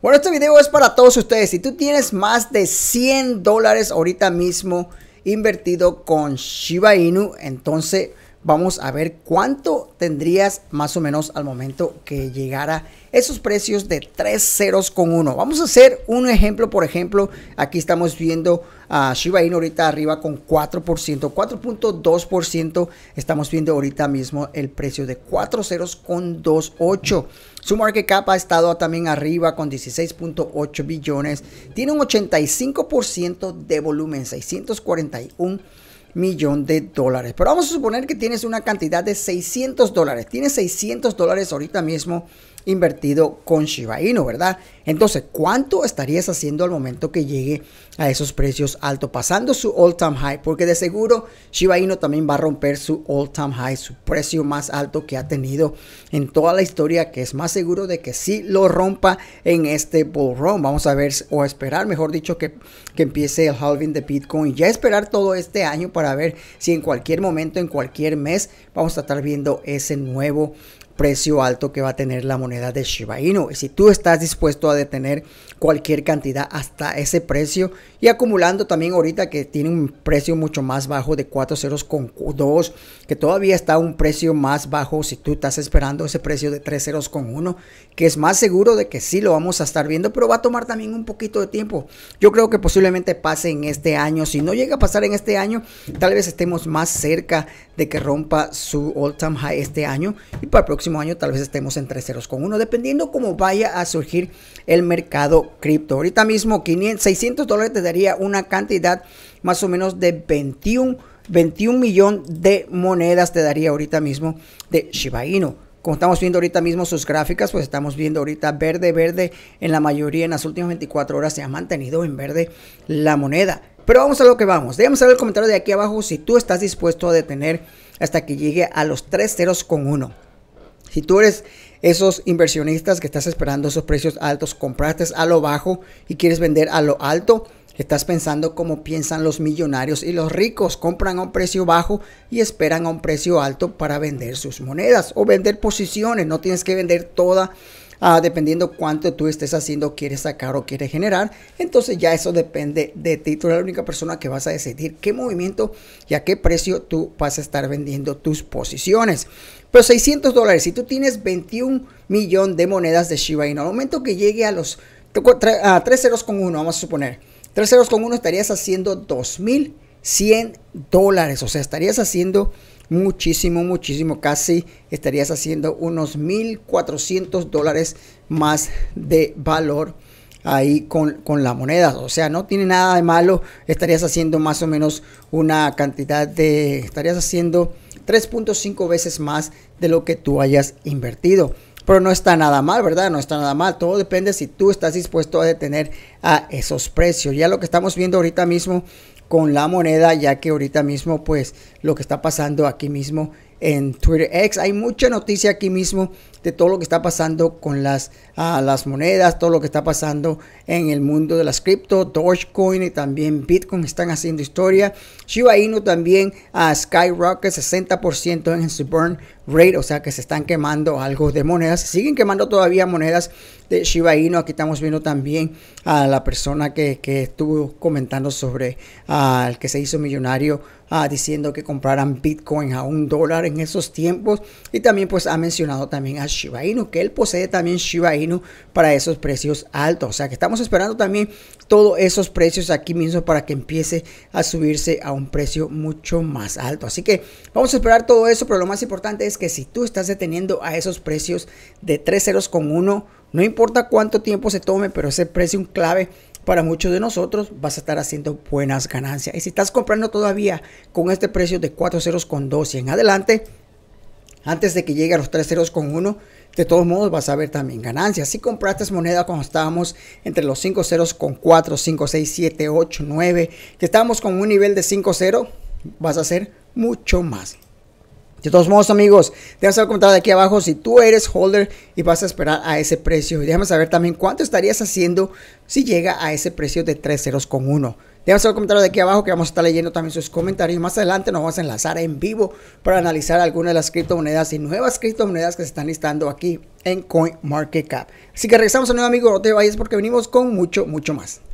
Bueno, este video es para todos ustedes. Si tú tienes más de 100 dólares ahorita mismo invertido con Shiba Inu, entonces vamos a ver cuánto tendrías más o menos al momento que llegara esos precios de 3 ceros con 1. Vamos a hacer un ejemplo, por ejemplo, aquí estamos viendo a Shiba Inu ahorita arriba con 4%, 4.2%, estamos viendo ahorita mismo el precio de 4 ceros con 2.8. Su market cap ha estado también arriba con 16.8 billones. Tiene un 85% de volumen, 641 millón de dólares. Pero vamos a suponer que tienes una cantidad de 600 dólares. Tienes 600 dólares ahorita mismo invertido con Shiba Inu, ¿verdad? Entonces, ¿cuánto estarías haciendo al momento que llegue a esos precios altos, pasando su all-time high? Porque de seguro Shiba Inu también va a romper su all-time high, su precio más alto que ha tenido en toda la historia, que es más seguro de que sí lo rompa en este bull run. Vamos a ver, o esperar, mejor dicho, que, que empiece el halving de Bitcoin. Y Ya esperar todo este año para ver si en cualquier momento, en cualquier mes, vamos a estar viendo ese nuevo precio alto que va a tener la moneda de Shiba Inu. Y si tú estás dispuesto a detener cualquier cantidad hasta ese precio y acumulando también ahorita que tiene un precio mucho más bajo de cuatro ceros con que todavía está un precio más bajo si tú estás esperando ese precio de tres ceros con uno que es más seguro de que sí lo vamos a estar viendo, pero va a tomar también un poquito de tiempo. Yo creo que posiblemente pase en este año. Si no llega a pasar en este año, tal vez estemos más cerca de que rompa su all-time high este año y para el próximo año tal vez estemos en ceros con uno, dependiendo cómo vaya a surgir el mercado cripto. Ahorita mismo 500, 600 dólares te daría una cantidad más o menos de 21, 21 millón de monedas te daría ahorita mismo de Shiba Inu. Como estamos viendo ahorita mismo sus gráficas, pues estamos viendo ahorita verde, verde. En la mayoría, en las últimas 24 horas se ha mantenido en verde la moneda. Pero vamos a lo que vamos. Déjame saber el comentario de aquí abajo si tú estás dispuesto a detener hasta que llegue a los 3 ceros con uno. Si tú eres esos inversionistas que estás esperando esos precios altos, compraste a lo bajo y quieres vender a lo alto, estás pensando como piensan los millonarios y los ricos, compran a un precio bajo y esperan a un precio alto para vender sus monedas o vender posiciones, no tienes que vender toda Ah, dependiendo cuánto tú estés haciendo, quieres sacar o quieres generar. Entonces ya eso depende de ti. Tú eres la única persona que vas a decidir qué movimiento y a qué precio tú vas a estar vendiendo tus posiciones. Pero 600 dólares, si tú tienes 21 millones de monedas de Shiba Inu, al momento que llegue a los a ceros con vamos a suponer, 3.01 ceros con estarías haciendo 2 mil 100 dólares. O sea, estarías haciendo muchísimo, muchísimo. Casi estarías haciendo unos 1.400 dólares más de valor ahí con, con, la moneda. O sea, no tiene nada de malo. Estarías haciendo más o menos una cantidad de... Estarías haciendo 3.5 veces más de lo que tú hayas invertido. Pero no está nada mal, ¿verdad? No está nada mal. Todo depende si tú estás dispuesto a detener a esos precios. Ya lo que estamos viendo ahorita mismo con la moneda, ya que ahorita mismo, pues, lo que está pasando aquí mismo en Twitter X. Hay mucha noticia aquí mismo de todo lo que está pasando con las, ah, las monedas, todo lo que está pasando en el mundo de las cripto, Dogecoin y también Bitcoin están haciendo historia. Shiba Inu también a ah, Skyrocket 60% en su burn rate, o sea que se están quemando algo de monedas, siguen quemando todavía monedas de Shiba Inu. Aquí estamos viendo también a la persona que, estuvo comentando sobre ah, al que se hizo millonario diciendo que compraran Bitcoin a un dólar en esos tiempos. Y también pues ha mencionado también a Shiba Inu, que él posee también Shiba Inu para esos precios altos. O sea que estamos esperando también todos esos precios aquí mismo para que empiece a subirse a un precio mucho más alto. Así que vamos a esperar todo eso, pero lo más importante es que si tú estás deteniendo a esos precios de 3 ceros con uno, no importa cuánto tiempo se tome, pero ese precio clave para muchos de nosotros vas a estar haciendo buenas ganancias. Y si estás comprando todavía con este precio de 4 ceros con y en adelante, antes de que llegue a los tres ceros con uno, de todos modos vas a ver también ganancias. Si compraste moneda cuando estábamos entre los cinco ceros con cuatro, cinco, seis, siete, ocho, 9, que estábamos con un nivel de cinco vas a hacer mucho más. De todos modos, amigos, déjame saber de aquí abajo si tú eres holder y vas a esperar a ese precio. Y déjame saber también cuánto estarías haciendo si llega a ese precio de tres ceros con uno. Déjanos un comentarios de aquí abajo que vamos a estar leyendo también sus comentarios. Más adelante nos vamos a enlazar en vivo para analizar algunas de las criptomonedas y nuevas criptomonedas que se están listando aquí en CoinMarketCap. Así que regresamos a nuevo amigo, no te vayas porque venimos con mucho, mucho más.